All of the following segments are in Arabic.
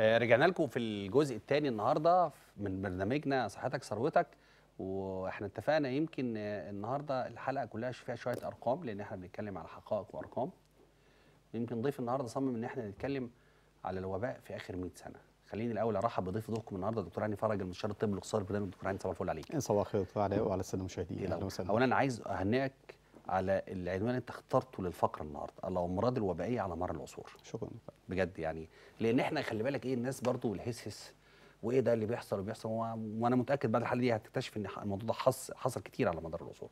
آه، رجعنا لكم في الجزء الثاني النهارده من برنامجنا صحتك ثروتك واحنا اتفقنا يمكن النهارده الحلقه كلها فيها شويه ارقام لان احنا بنتكلم على حقائق وارقام يمكن ضيف النهارده صمم ان احنا نتكلم على الوباء في اخر 100 سنه خليني الاول ارحب بضيف ضيفكم النهارده دكتور هاني فرج المستشار الطبي الاقتصادي البرنامج دكتور هاني صباح الفل عليك صباح الخير وعلى الساده المشاهدين اهلا وسهلا اولا عايز اهنئك على العنوان انت اخترته للفقره النهارده الامراض الوبائيه على مر العصور شكرا بجد يعني لان احنا خلي بالك ايه الناس برضو الهسهس وايه ده اللي بيحصل وبيحصل وانا متاكد بعد الحلقه دي هتكتشف ان الموضوع ده حصل كتير على مدار العصور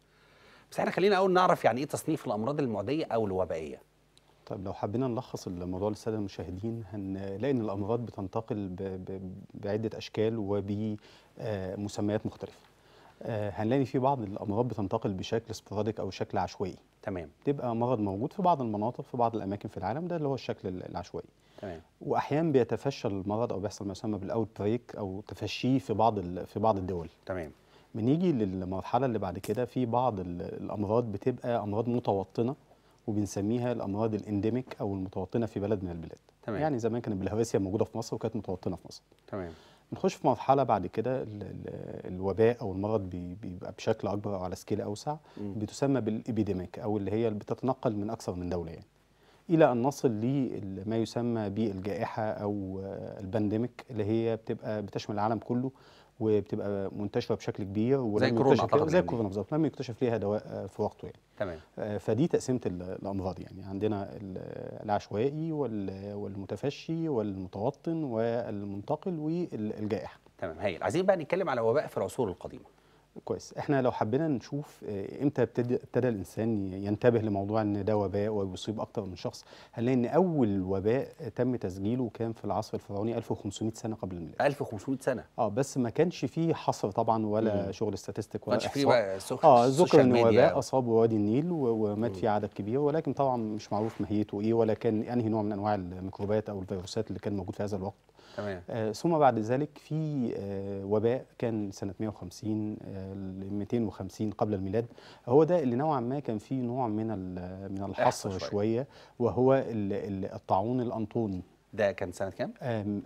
بس احنا خلينا اول نعرف يعني ايه تصنيف الامراض المعديه او الوبائيه طيب لو حبينا نلخص الموضوع للساده المشاهدين هنلاقي ان الامراض بتنتقل بعده اشكال وبمسميات مختلفه آه، هنلاقي في بعض الامراض بتنتقل بشكل سبوراديك او شكل عشوائي تمام تبقى مرض موجود في بعض المناطق في بعض الاماكن في العالم ده اللي هو الشكل العشوائي تمام واحيانا بيتفشى المرض او بيحصل ما يسمى بالاوت بريك او تفشيه في بعض في بعض الدول تمام بنيجي للمرحله اللي بعد كده في بعض الامراض بتبقى امراض متوطنه وبنسميها الامراض الانديميك او المتوطنه في بلد من البلاد تمام يعني زمان كانت بالهواسيه موجوده في مصر وكانت متوطنه في مصر تمام نخش في مرحله بعد كده الوباء او المرض بيبقى بشكل اكبر او على سكيل اوسع بتسمى بالابيديميك او اللي هي بتتنقل من اكثر من دوله يعني الى ان نصل لما يسمى بالجائحه او البانديميك اللي هي بتبقى بتشمل العالم كله وبتبقى منتشره بشكل كبير ولم زي كورونا زي الكورونا يعني. بالظبط لم يكتشف ليها دواء آه، في وقته يعني تمام آه، فدي تقسيمه الامراض يعني عندنا العشوائي والمتفشي والمتوطن والمنتقل والجائحه تمام هايل عايزين بقى نتكلم على وباء في العصور القديمه كويس احنا لو حبينا نشوف آه، امتى ابتدى ابتدى الانسان ينتبه لموضوع ان ده وباء ويصيب اكتر من شخص هنلاقي ان اول وباء تم تسجيله كان في العصر الفرعوني 1500 سنه قبل الميلاد 1500 سنه اه بس ما كانش فيه حصر طبعا ولا مم. شغل استاتستيك ولا احصاء اه ذكر ان وباء اصاب وادي النيل ومات فيه عدد كبير ولكن طبعا مش معروف ماهيته ايه ولا كان انهي نوع من انواع الميكروبات او الفيروسات اللي كان موجود في هذا الوقت تمام. آه، ثم بعد ذلك في آه، وباء كان سنة 150 ل 250 قبل الميلاد هو ده اللي نوعا ما كان فيه نوع من من الحصر شوية. شوية وهو الطاعون الأنطوني ده كان سنة كام؟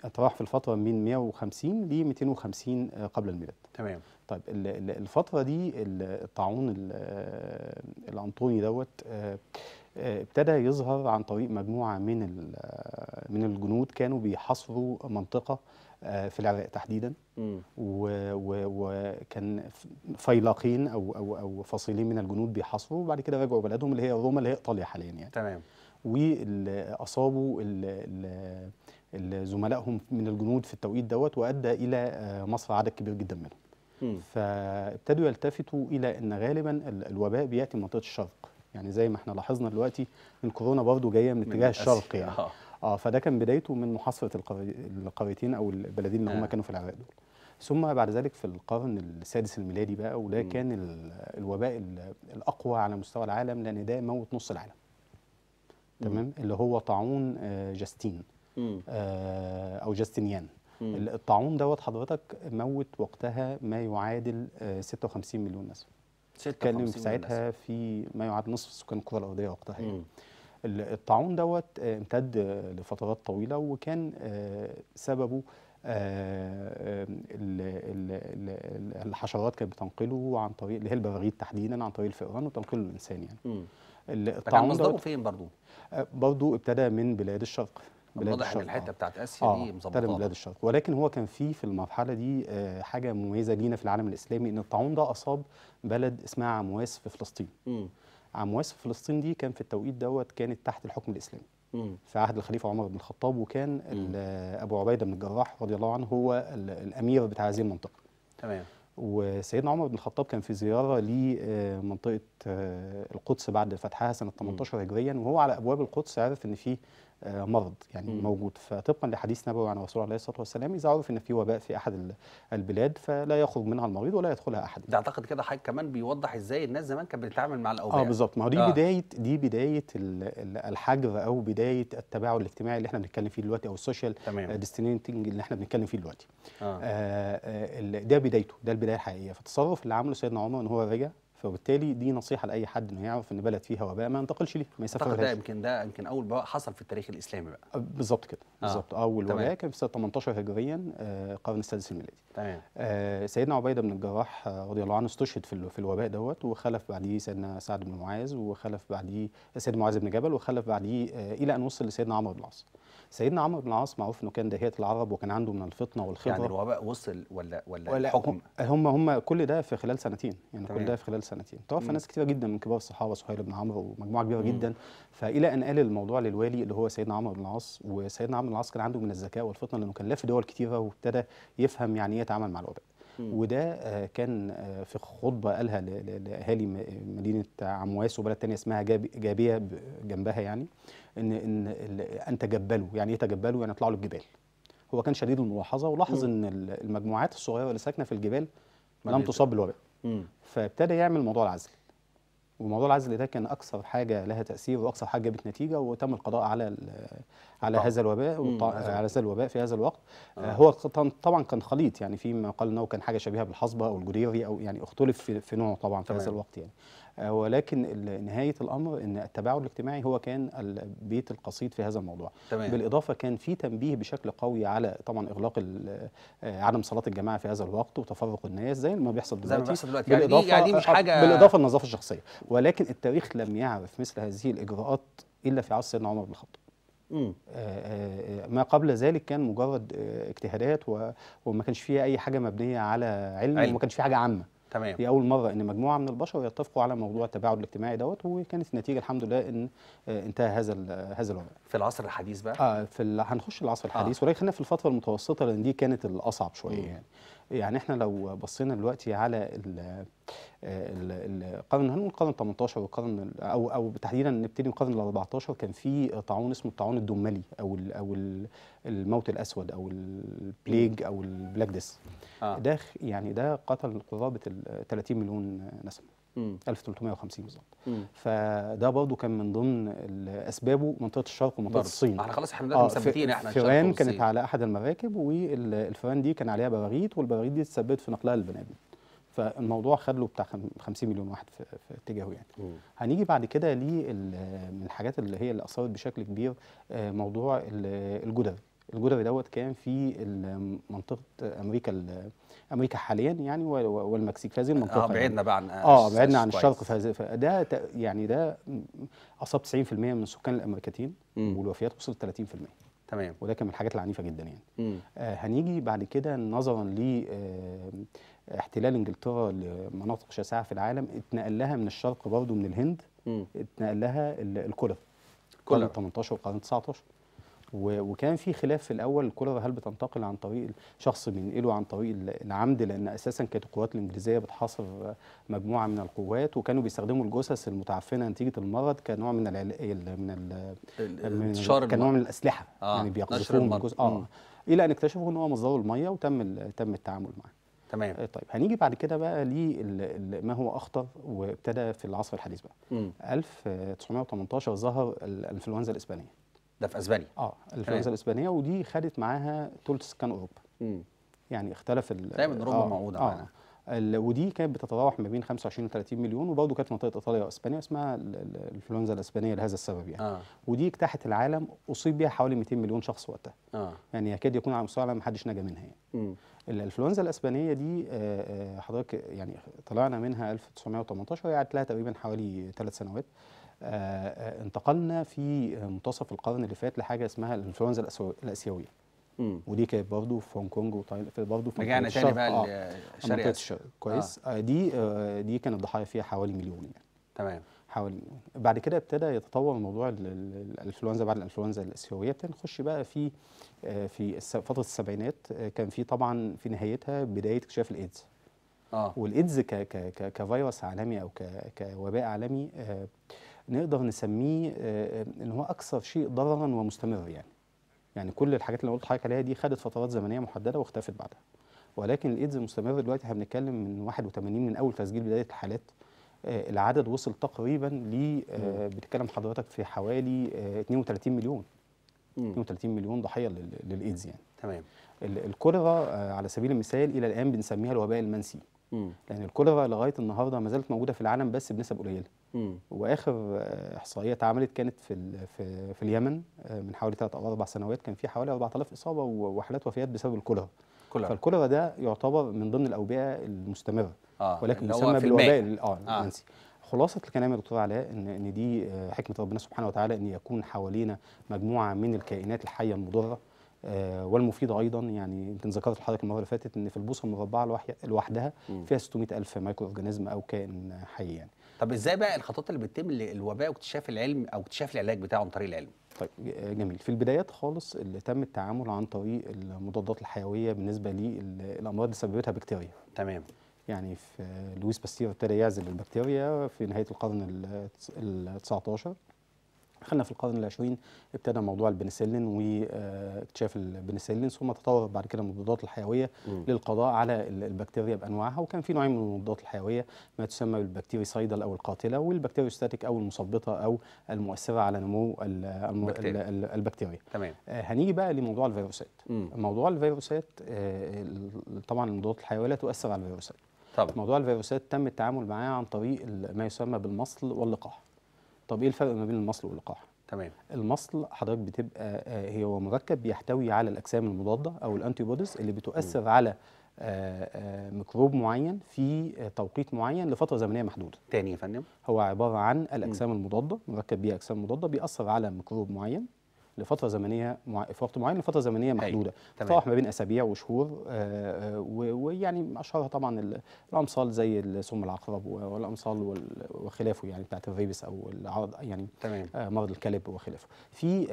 اتراوح في الفترة من 150 ل 250 آه، قبل الميلاد تمام طيب الفترة دي الطاعون الأنطوني دوت آه، ابتدى يظهر عن طريق مجموعه من آه، من الجنود كانوا بيحاصروا منطقه آه، في العراق تحديدا وكان فيلاقين او او او فصيلين من الجنود بيحاصروا وبعد كده رجعوا بلدهم اللي هي روما اللي هي ايطاليا حاليا يعني تمام واصابوا زملائهم من الجنود في التوقيت دوت وادى الى مصر عدد كبير جدا منهم فابتدوا يلتفتوا الى ان غالبا الوباء بياتي من منطقه الشرق يعني زي ما احنا لاحظنا دلوقتي الكورونا برضه جايه من اتجاه الشرق يعني آه. اه فده كان بدايته من محاصره القريتين او البلدين اللي آه. هم كانوا في العراق دول ثم بعد ذلك في القرن السادس الميلادي بقى وده م. كان الوباء الاقوى على مستوى العالم لان ده موت نص العالم تمام اللي هو طاعون آه، جاستين آه، او جاستينيان الطاعون دوت حضرتك موت وقتها ما يعادل 56 آه، مليون نسمه كان ساعتها في ما يعادل نصف سكان القرى الارضيه وقتها يعني. الطاعون دوت آه، امتد لفترات طويله وكان آه، سببه آه، الحشرات كانت بتنقله عن طريق اللي هي البراغيث تحديدا عن طريق الفئران وتنقله للانسان يعني. الطاعون ده فين برضو؟ برضه برضه ابتدي من بلاد الشرق بلاد واضح الشرق الحته بتاعت اسيا آه. دي مظبطه بلاد الشرق ولكن هو كان في في المرحله دي آه، حاجه مميزه لينا في العالم الاسلامي ان الطاعون ده اصاب بلد اسمها عمواس في فلسطين امم عمواس في فلسطين دي كان في التوقيت دوت كانت تحت الحكم الاسلامي مم. في عهد الخليفه عمر بن الخطاب وكان آه، ابو عبيده بن الجراح رضي الله عنه هو الامير بتاع هذه المنطقه تمام وسيدنا عمر بن الخطاب كان في زياره لمنطقه آه، القدس بعد فتحها سنه 18 هجريا وهو على ابواب القدس عرف ان في آه، مرض يعني م. موجود فطبقا لحديث نبوي عن الرسول عليه الصلاه والسلام اذا عرف ان في وباء في احد البلاد فلا يخرج منها المريض ولا يدخلها احد ده اعتقد كده حضرتك كمان بيوضح ازاي الناس زمان كانت بتتعامل مع الاوبئه اه بالظبط ما هو دي آه. بدايه دي بدايه الحجر او بدايه التباعد الاجتماعي اللي احنا بنتكلم فيه دلوقتي او السوشيال ديستنيتنج اللي احنا بنتكلم فيه دلوقتي آه. آه, آه، ده بدايته ده البدايه الحقيقيه فالتصرف اللي عمله سيدنا عمر ان هو رجع فبالتالي دي نصيحه لاي حد انه يعرف ان بلد فيها وباء ما ينتقلش ليه ما يسافرش ده يمكن ده يمكن اول وباء حصل في التاريخ الاسلامي بقى أه، بالظبط كده آه، بالظبط آه. اول وباء كان في سنه 18 هجريا القرن آه السادس الميلادي تمام آه سيدنا عبيده بن الجراح آه، رضي الله عنه استشهد في, في الوباء دوت وخلف بعديه سيدنا سعد بن معاذ وخلف بعديه سيدنا معاذ بن جبل وخلف بعديه الى ان وصل لسيدنا عمرو بن العاص سيدنا عمرو بن العاص معروف انه كان داهيه العرب وكان عنده من الفطنه والخبره يعني الوباء وصل ولا ولا, ولا الحكم هم هم كل ده في خلال سنتين يعني طبعا. كل ده في خلال سنتين توفى ناس كثيره جدا من كبار الصحابه سهيل بن عمرو ومجموعه كبيره جدا فالى ان قال الموضوع للوالي اللي هو سيدنا عمرو بن العاص وسيدنا عمرو بن العاص كان عنده من الذكاء والفطنه لانه كان لف دول كثيره وابتدى يفهم يعني ايه يتعامل مع الوباء وده آه، كان آه، في خطبه قالها لاهالي مدينه عمواس وبلد ثانيه اسمها جابيه جنبها يعني ان ان ان تجبلوا يعني ايه تجبلوا يعني اطلعوا للجبال هو كان شديد الملاحظه ولاحظ ان المجموعات الصغيره اللي ساكنه في الجبال لم تصاب بالوباء فابتدى يعمل موضوع العزل وموضوع العزل ده كان اكثر حاجه لها تاثير واكثر حاجه جابت نتيجه وتم القضاء على على طبعا. هذا الوباء على هذا الوباء في هذا الوقت آه. هو طبعا كان خليط يعني في ما قال انه كان حاجه شبيهه بالحصبه او الجديري او يعني اختلف في, في نوعه طبعا في هذا الوقت يعني آه، ولكن نهايه الامر ان التباعد الاجتماعي هو كان البيت القصيد في هذا الموضوع تمام. بالاضافه كان في تنبيه بشكل قوي على طبعا اغلاق آه، عدم صلاه الجماعه في هذا الوقت وتفرق الناس زي ما بيحصل دلوقتي, زي ما بيحصل دلوقتي. يعني, بالإضافة يعني مش آه، حاجه بالاضافه للنظافه الشخصيه ولكن التاريخ لم يعرف مثل هذه الاجراءات الا في عصر سيدنا عمر بن الخطاب ما قبل ذلك كان مجرد اجتهادات وما كانش فيها اي حاجه مبنيه على علم, علم. وما كانش فيها حاجه عامه تمام دي اول مره ان مجموعه من البشر يتفقوا على موضوع التباعد الاجتماعي دوت وكانت النتيجه الحمد لله ان آه، انتهى هذا هذا الوضع في العصر الحديث بقى اه في ال... هنخش العصر الحديث آه. ولكن خلينا في الفتره المتوسطه لان دي كانت الاصعب شويه يعني يعني احنا لو بصينا دلوقتي على ال القرن هنقول القرن 18 والقرن او او تحديدا نبتدي من القرن ال 14 كان في طاعون اسمه الطاعون الدملي او او الموت الاسود او البليج او البلاك ديس آه. ده يعني ده قتل قرابه 30 مليون نسمه 1350 بالظبط فده برضه كان من ضمن اسبابه منطقه الشرق ومنطقه الصين احنا خلاص احنا آه مثبتين احنا فيران كانت على احد المراكب والفيران دي كان عليها براغيث والبراغيث دي اتثبت في نقلها للبني ادم فالموضوع خد له بتاع 50 مليون واحد في, في اتجاهه يعني م. هنيجي بعد كده من الحاجات اللي هي اللي اثرت بشكل كبير آه، موضوع الجدري الجدري دوت كان في منطقه امريكا امريكا حاليا يعني والمكسيك في هذه المنطقه اه يعني. بعدنا بقى عن اه, آه، بعدنا عن الشرق فده يعني ده اصاب 90% من السكان الامريكتين والوفيات وصلت 30% تمام وده كان من الحاجات العنيفه جدا يعني آه هنيجي بعد كده نظرا ل آه احتلال انجلترا لمناطق شاسعه في العالم اتنقل لها من الشرق برضه من الهند مم. اتنقل لها الكولر الكولر 18 وقرن 19 وكان في خلاف في الاول الكره هل بتنتقل عن طريق شخص بينقله عن طريق العمد لان اساسا كانت القوات الانجليزيه بتحاصر مجموعه من القوات وكانوا بيستخدموا الجثث المتعفنه نتيجه المرض كنوع من ال من من كنوع من الاسلحه آه يعني بيقذفوهم الجثث اه الى ان اكتشفوا ان هو مصدره الميه وتم تم التعامل معاه تمام آه، طيب هنيجي بعد كده بقى لما هو اخطر وابتدى في العصر الحديث بقى م. 1918 ظهر الانفلونزا الاسبانيه ده في اسبانيا اه الانفلونزا الاسبانيه ودي خدت معاها ثلث سكان اوروبا مم. يعني اختلف ال دايما اوروبا آه موعوده آه. معاها ودي كانت بتتراوح ما بين 25 و 30 مليون وبرضه كانت منطقه ايطاليا واسبانيا اسمها الانفلونزا الاسبانيه لهذا السبب يعني آه. ودي اجتاحت العالم اصيب بها حوالي 200 مليون شخص وقتها آه. يعني يكاد يكون على مستوى العالم ما حدش نجا منها يعني الانفلونزا الاسبانيه دي آه، آه، حضرتك يعني طلعنا منها 1918 وقعدت لها تقريبا حوالي ثلاث سنوات آه، آه، انتقلنا في منتصف القرن اللي فات لحاجه اسمها الانفلونزا الاسيويه مم. ودي كانت برضه في هونج كونج وتايلاند برضه في رجعنا تاني بقى آه. الشرق كويس آه. آه. دي آه دي كان الضحايا فيها حوالي مليون يعني تمام حوالي مليون بعد كده ابتدى يتطور موضوع الانفلونزا بعد الانفلونزا الاسيويه ابتدى نخش بقى في آه في فتره السبعينات آه كان في طبعا في نهايتها بدايه اكتشاف الايدز اه والايدز كفيروس عالمي او كوباء عالمي آه نقدر نسميه آه، آه، ان هو اكثر شيء ضررا ومستمر يعني يعني كل الحاجات اللي قلت لحضرتك عليها دي خدت فترات زمنيه محدده واختفت بعدها ولكن الايدز المستمر دلوقتي احنا بنتكلم من 81 من اول تسجيل بدايه الحالات آه، العدد وصل تقريبا ل بتتكلم حضرتك في حوالي 32 مليون 32 مليون ضحيه للايدز يعني تمام الكوليرا على سبيل المثال الى الان بنسميها الوباء المنسي مم. لان الكوليرا لغايه النهارده ما زالت موجوده في العالم بس بنسب قليله واخر آه، احصائيه اتعملت كانت في في, في اليمن آه، من حوالي 3 او 4 سنوات كان في حوالي 4000 اصابه وحالات وفيات بسبب الكوليرا فالكوليرا ده يعتبر من ضمن الاوبئه المستمره آه. ولكن يسمى بالوباء اه, آه. خلاصه الكلام يا دكتور علاء ان ان دي آه، حكمه ربنا سبحانه وتعالى ان يكون حوالينا مجموعه من الكائنات الحيه المضره آه، والمفيده ايضا يعني يمكن ذكرت لحضرتك المره اللي فاتت ان في البوصه المربعه لوحدها فيها 600000 مايكرو اورجانيزم او كائن حي يعني طب ازاي بقى الخطوات اللي بتتم للوباء واكتشاف العلم او اكتشاف العلاج بتاعه عن طريق العلم طيب آه، جميل في البدايات خالص اللي تم التعامل عن طريق المضادات الحيويه بالنسبه للامراض اللي سببتها بكتيريا تمام يعني في لويس باستير ابتدى يعزل البكتيريا في نهايه القرن ال 19 خلينا في القرن العشرين ابتدى موضوع البنسلين واكتشاف آه، البنسلين ثم تطور بعد كده المضادات الحيويه م. للقضاء على البكتيريا بانواعها وكان في نوعين من المضادات الحيويه ما تسمى سايدل او القاتله والبكتيريوستاتيك او المثبطه او المؤثره على نمو البكتيريا, البكتيريا. تمام آه، هنيجي بقى لموضوع الفيروسات م. موضوع الفيروسات آه، طبعا المضادات الحيويه لا تؤثر على الفيروسات طبعا موضوع الفيروسات تم التعامل معاه عن طريق ما يسمى بالمصل واللقاح طب ايه الفرق ما بين المصل واللقاح؟ تمام المصل حضرتك بتبقى آه، هي هو مركب بيحتوي على الاجسام المضاده او الانتي بوديز اللي بتؤثر م. على آه، آه، ميكروب معين في توقيت معين لفتره زمنيه محدوده. تاني يا فندم؟ هو عباره عن الاجسام المضاده مركب بيها اجسام مضاده بيأثر على ميكروب معين لفتره زمنيه مع... في وقت معين لفتره زمنيه أيوة، محدوده تتراوح ما بين اسابيع وشهور آه، آه، ويعني اشهرها طبعا الامصال زي سم العقرب والامصال وال... وخلافه يعني بتاعت الريبس او العرض يعني تمام. آه، مرض الكلب وخلافه في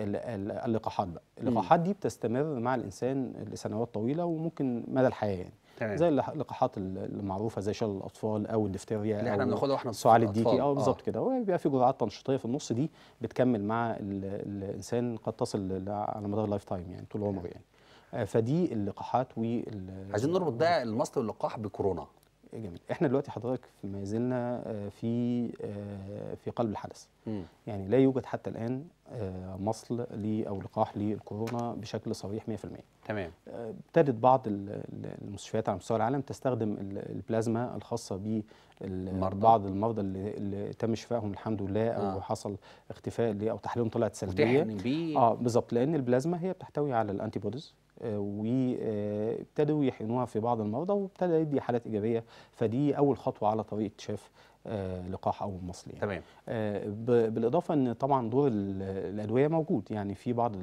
اللقاحات بقى اللقاحات دي بتستمر مع الانسان لسنوات طويله وممكن مدى الحياه يعني تمام. زي اللقاحات المعروفه زي شلل الاطفال او الدفتيريا اللي احنا بناخدها واحنا سعال الديكي آه،, اه بالظبط كده وبيبقى في جرعات تنشيطيه في النص دي بتكمل مع الانسان قد تصل على مدار اللايف تايم يعني طول عمره يعني آه، فدي اللقاحات وال عايزين نربط بقى المصل واللقاح بكورونا إيه جميل احنا دلوقتي حضرتك ما زلنا في آه، آه، في قلب الحدث م. يعني لا يوجد حتى الان آه، مصل او لقاح للكورونا بشكل صريح 100% تمام ابتدت بعض المستشفيات على مستوى العالم تستخدم البلازما الخاصه ب بعض المرضى اللي, اللي تم شفائهم الحمد لله او آه. حصل اختفاء او تحليلهم طلعت سلبيه اه بالظبط لان البلازما هي بتحتوي على الانتي بوديز وابتدوا يحقنوها في بعض المرضى وابتدى يدي حالات ايجابيه فدي اول خطوه على طريق اكتشاف آه، لقاح او مصل يعني. تمام آه، بالاضافه ان طبعا دور الادويه موجود يعني في بعض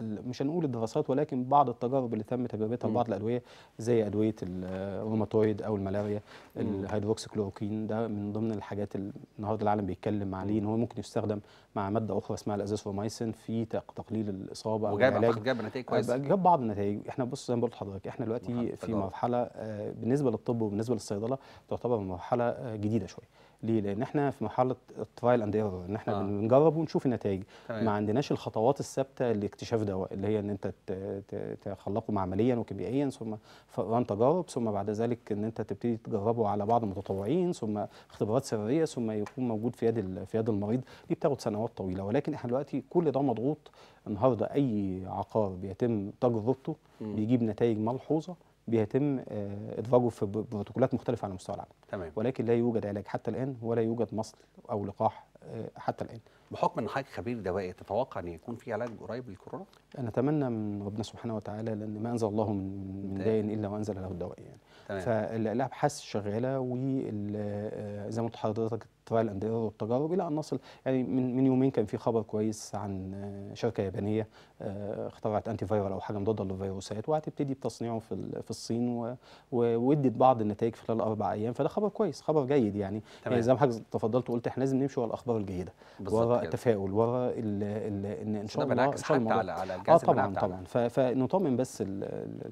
مش هنقول الدراسات ولكن بعض التجارب اللي تم تجربتها بعض الادويه زي ادويه الروماتويد او الملاريا الهيدروكسيكلوروكين ده من ضمن الحاجات النهارده العالم بيتكلم عليه ان هو ممكن يستخدم مع ماده اخرى اسمها الازاثرومايسين في تقليل الاصابه وجاب جاب نتائج كويسه آه، جاب بعض النتائج احنا بص زي ما بقول لحضرتك احنا دلوقتي في مرحله بالنسبه للطب وبالنسبه للصيدله تعتبر مرحله جديده شويه ليه؟ لان احنا في مرحله الترايل اند ايرور ان احنا آه. بنجرب ونشوف النتائج ما عندناش الخطوات الثابته لاكتشاف دواء اللي هي ان انت تخلقه معمليا وكيميائيا ثم فئران تجارب ثم بعد ذلك ان انت تبتدي تجربه على بعض المتطوعين ثم اختبارات سريه ثم يكون موجود في يد في يد المريض دي بتاخد سنوات طويله ولكن احنا دلوقتي كل ده مضغوط النهارده اي عقار بيتم تجربته بيجيب نتائج ملحوظه بيتم آه، ادراجه في بروتوكولات مختلفه على مستوى العالم تمام. ولكن لا يوجد علاج حتى الان ولا يوجد مصل او لقاح آه، حتى الان بحكم ان حضرتك خبير دوائي تتوقع ان يكون في علاج قريب للكورونا انا اتمنى من ربنا سبحانه وتعالى لان ما انزل الله من من داء الا وانزل له الدواء يعني فالابحاث شغاله وزي آه، ما حضرتك انطلاع الانديه والتجارب الى ان نصل يعني من من يومين كان في خبر كويس عن آه، شركه يابانيه آه، اخترعت انتي فايرال او حاجه مضاده للفيروسات وهتبتدي بتصنيعه في في الصين وادت بعض النتائج خلال اربع ايام فده خبر كويس خبر جيد يعني, تمام. يعني زي ما حضرتك تفضلت وقلت احنا لازم نمشي ورا الاخبار الجيده ورا التفاؤل ورا ان ان شاء الله بالعكس حتى على على الجهاز اه طبعا طبعا فنطمن بس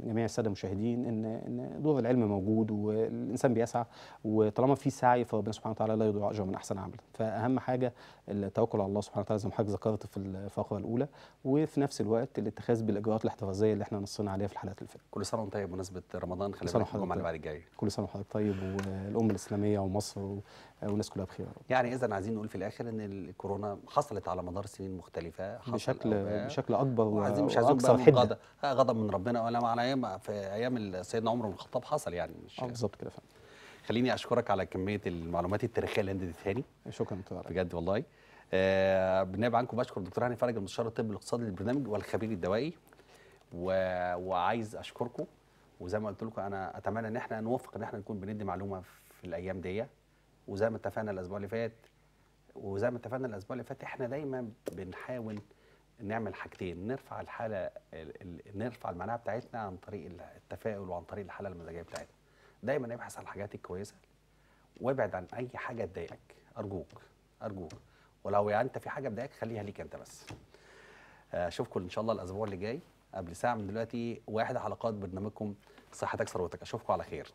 جميع الساده المشاهدين ان ان دور العلم موجود والانسان بيسعى وطالما في سعي فربنا سبحانه وتعالى لا يضيع اجر من احسن عمل فاهم حاجه التوكل على الله سبحانه وتعالى زي ما حضرتك ذكرت في الفقره الاولى وفي نفس الوقت الاتخاذ بالاجراءات الاحترازيه اللي احنا نصينا عليها في الحلقات اللي فاتت كل سنه وانت طيب بمناسبه رمضان خلي بالك الجمعه اللي طيب. بعد الجاي كل سنه وحضرتك طيب والامه الاسلاميه ومصر والناس كلها بخير يعني اذا عايزين نقول في الاخر ان الكورونا حصلت على مدار سنين مختلفه بشكل آه، بشكل اكبر وعايزين مش عايزين اكثر غضب آه، غضب من ربنا ولا على ايام في ايام سيدنا عمر بن الخطاب حصل يعني مش آه، بالظبط كده فعلا خليني اشكرك على كميه المعلومات التاريخيه اللي انت اديتها لي شكرا دكتور بجد والله آه بالنيابه عنكم بشكر الدكتور هاني فرج المستشار الطبي الاقتصادي للبرنامج والخبير الدوائي و... وعايز اشكركم وزي ما قلت لكم انا اتمنى ان احنا نوفق ان احنا نكون بندي معلومه في الايام دي وزي ما اتفقنا الاسبوع اللي فات وزي ما اتفقنا الاسبوع اللي فات احنا دايما بنحاول نعمل حاجتين نرفع الحاله نرفع المناعه بتاعتنا عن طريق التفاؤل وعن طريق الحاله المزاجيه بتاعتنا دايما ابحث عن الحاجات الكويسه وابعد عن اي حاجه تضايقك ارجوك ارجوك ولو يعني انت في حاجه مضايقك خليها ليك انت بس آه، اشوفكم ان شاء الله الاسبوع اللي جاي قبل ساعه من دلوقتي واحد حلقات برنامجكم صحتك ثروتك اشوفكم على خير